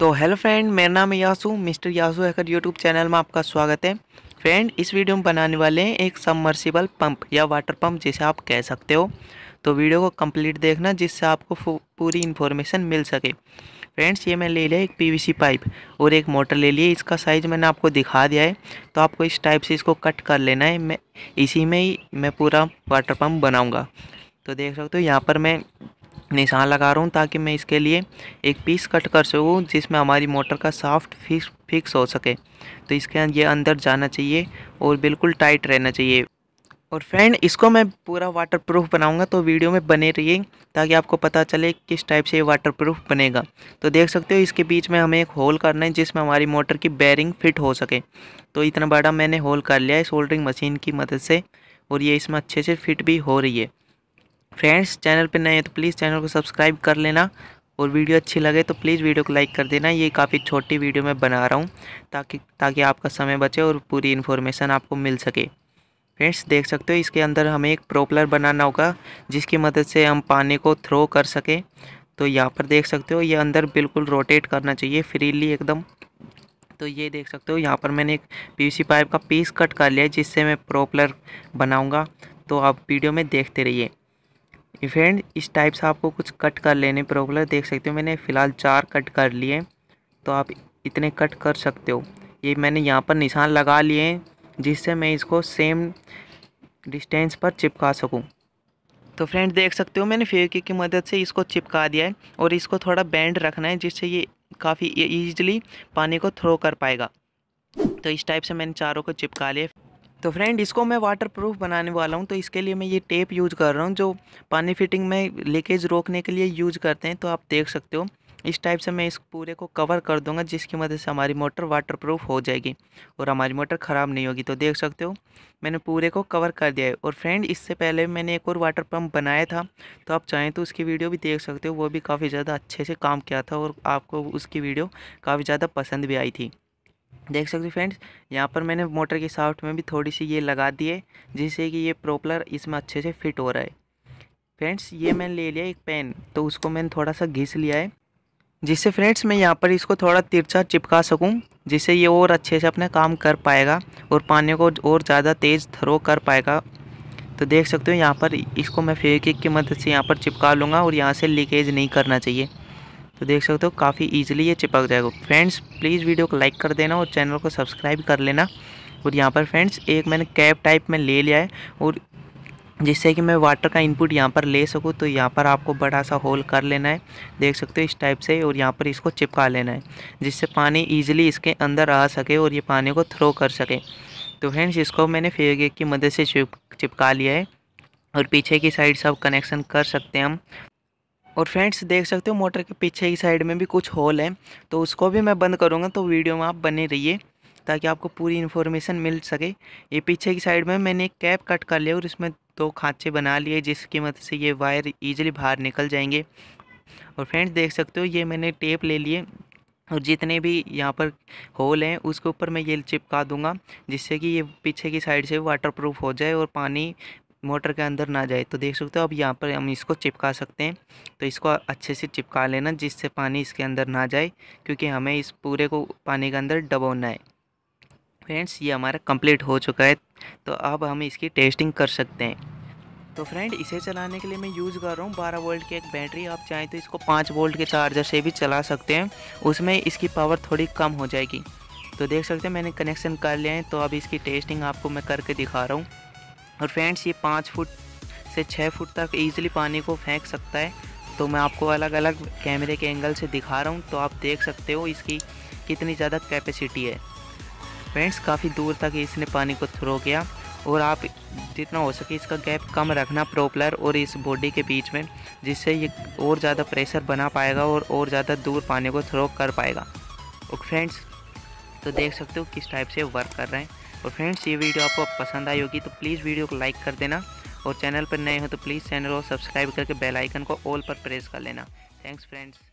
तो hello friend मेरा नाम है यासू मिस्टर यासू हैकर यूट्यूब चैनल में आपका स्वागत है फ्रेंड इस वीडियो में बनाने वाले हैं एक सबमर्सिबल पंप या वाटर पंप जिसे आप कह सकते हो तो वीडियो को कंप्लीट देखना जिससे आपको पूरी इन्फॉर्मेशन मिल सके फ्रेंड्स ये मैं ले लिया एक पीवीसी पाइप और एक मोटर ले लिया इसका साइज़ मैंने आपको दिखा दिया है तो आपको इस टाइप से इसको कट कर लेना है मैं इसी में ही मैं पूरा वाटर पम्प बनाऊँगा तो देख सकते हो यहाँ पर मैं निशान लगा रहा हूँ ताकि मैं इसके लिए एक पीस कट कर सकूँ जिसमें हमारी मोटर का साफ्ट फिक्स फिक्स हो सके तो इसके अं-, ये अंदर जाना चाहिए और बिल्कुल टाइट रहना चाहिए और फ्रेंड इसको मैं पूरा वाटर प्रूफ बनाऊँगा तो वीडियो में बने रहिए ताकि आपको पता चले किस टाइप से ये वाटर प्रूफ बनेगा तो देख सकते हो इसके बीच में हमें एक होल करना है जिसमें हमारी मोटर की बैरिंग फिट हो सके तो इतना बड़ा मैंने होल कर लिया है सोल्डरिंग मशीन की मदद से और ये इसमें अच्छे से फिट भी हो रही है फ्रेंड्स चैनल पर नए हैं तो प्लीज़ चैनल को सब्सक्राइब कर लेना और वीडियो अच्छी लगे तो प्लीज़ वीडियो को लाइक कर देना ये काफ़ी छोटी वीडियो मैं बना रहा हूँ ताकि ताकि आपका समय बचे और पूरी इन्फॉर्मेशन आपको मिल सके फ्रेंड्स देख सकते हो इसके अंदर हमें एक प्रोपलर बनाना होगा जिसकी मदद से हम पानी को थ्रो कर सकें तो यहाँ पर देख सकते हो ये अंदर बिल्कुल रोटेट करना चाहिए फ्रीली एकदम तो ये देख सकते हो यहाँ पर मैंने एक पी पाइप का पीस कट कर लिया जिससे मैं प्रोपलर बनाऊँगा तो आप वीडियो में देखते रहिए फ्रेंड इस टाइप से आपको कुछ कट कर लेने प्रॉब्लम देख सकते हो मैंने फ़िलहाल चार कट कर लिए तो आप इतने कट कर सकते हो ये मैंने यहाँ पर निशान लगा लिए हैं जिससे मैं इसको सेम डिस्टेंस पर चिपका सकूँ तो फ्रेंड देख सकते हो मैंने फेविकिक की मदद से इसको चिपका दिया है और इसको थोड़ा बैंड रखना है जिससे ये काफ़ी ईजिली e-, पानी को थ्रो कर पाएगा तो इस टाइप से मैंने चारों को चिपका लिया तो फ्रेंड इसको मैं वाटर प्रूफ बनाने वाला हूँ तो इसके लिए मैं ये टेप यूज़ कर रहा हूँ जो पानी फिटिंग में लीकेज रोकने के लिए यूज़ करते हैं तो आप देख सकते हो इस टाइप से मैं इस पूरे को कवर कर दूंगा जिसकी मदद से हमारी मोटर वाटर प्रूफ हो जाएगी और हमारी मोटर ख़राब नहीं होगी तो देख सकते हो मैंने पूरे को कवर कर दिया है और फ्रेंड इससे पहले मैंने एक और वाटर पम्प बनाया था तो आप चाहें तो उसकी वीडियो भी देख सकते हो वो भी काफ़ी ज़्यादा अच्छे से काम किया था और आपको उसकी वीडियो काफ़ी ज़्यादा पसंद भी आई थी देख सकते हो फ्रेंड्स यहाँ पर मैंने मोटर के साफ्ट में भी थोड़ी सी ये लगा दी है जिससे कि ये प्रोपलर इसमें अच्छे से फिट हो रहा है फ्रेंड्स ये मैंने ले लिया एक पेन तो उसको मैंने थोड़ा सा घिस लिया है जिससे फ्रेंड्स मैं यहाँ पर इसको थोड़ा तिरछा चिपका सकूँ जिससे ये और अच्छे से अपना काम कर पाएगा और पानी को और ज़्यादा तेज़ थ्रो कर पाएगा तो देख सकते हो यहाँ पर इसको मैं फेविकिक की मदद से यहाँ पर चिपका लूँगा और यहाँ से लीकेज नहीं करना चाहिए तो देख सकते हो काफ़ी ईजिली ये चिपक जाएगा फ्रेंड्स प्लीज़ वीडियो को लाइक कर देना और चैनल को सब्सक्राइब कर लेना और यहाँ पर फ्रेंड्स एक मैंने कैप टाइप में ले लिया है और जिससे कि मैं वाटर का इनपुट यहाँ पर ले सकूँ तो यहाँ पर आपको बड़ा सा होल कर लेना है देख सकते हो इस टाइप से और यहाँ पर इसको चिपका लेना है जिससे पानी ईजिली इसके अंदर आ सके और ये पानी को थ्रो कर सके तो फ्रेंड्स इसको मैंने फेगे की मदद से चिपका लिया है और पीछे की साइड से आप कनेक्शन कर सकते हैं हम और फ्रेंड्स देख सकते हो मोटर के पीछे की साइड में भी कुछ होल है तो उसको भी मैं बंद करूँगा तो वीडियो में आप बने रहिए ताकि आपको पूरी इन्फॉर्मेशन मिल सके ये पीछे की साइड में मैंने एक कैप कट कर लिया और इसमें दो खाँचे बना लिए जिसकी मदद से ये वायर ईजिली बाहर निकल जाएंगे और फ्रेंड्स देख सकते हो ये मैंने टेप ले लिए और जितने भी यहाँ पर होल हैं उसके ऊपर मैं ये चिपका दूंगा जिससे कि ये पीछे की साइड से वाटर प्रूफ हो जाए और पानी मोटर के अंदर ना जाए तो देख सकते हो अब यहाँ पर हम इसको चिपका सकते हैं तो इसको अच्छे से चिपका लेना जिससे पानी इसके अंदर ना जाए क्योंकि हमें इस पूरे को पानी के अंदर डबोना है फ्रेंड्स ये हमारा कंप्लीट हो चुका है तो अब हम इसकी टेस्टिंग कर सकते हैं तो फ्रेंड इसे चलाने के लिए मैं यूज़ कर रहा हूँ बारह वोल्ट की एक बैटरी आप चाहें तो इसको पाँच वोल्ट के चार्जर से भी चला सकते हैं उसमें इसकी पावर थोड़ी कम हो जाएगी तो देख सकते हैं मैंने कनेक्शन कर लिया है तो अब इसकी टेस्टिंग आपको मैं करके दिखा रहा हूँ और फ्रेंड्स ये पाँच फुट से छः फुट तक ईजिली पानी को फेंक सकता है तो मैं आपको अलग अलग कैमरे के एंगल से दिखा रहा हूँ तो आप देख सकते हो इसकी कितनी ज़्यादा कैपेसिटी है फ्रेंड्स काफ़ी दूर तक इसने पानी को थ्रो किया और आप जितना हो सके इसका गैप कम रखना प्रोपलर और इस बॉडी के बीच में जिससे ये और ज़्यादा प्रेशर बना पाएगा और और ज़्यादा दूर पानी को थ्रो कर पाएगा और फ्रेंड्स तो देख सकते हो किस टाइप से वर्क कर रहे हैं और फ्रेंड्स ये वीडियो आपको पसंद आई होगी तो प्लीज़ वीडियो को लाइक कर देना और चैनल पर नए हो तो प्लीज़ चैनल को सब्सक्राइब करके बेल आइकन को ऑल पर प्रेस कर लेना थैंक्स फ्रेंड्स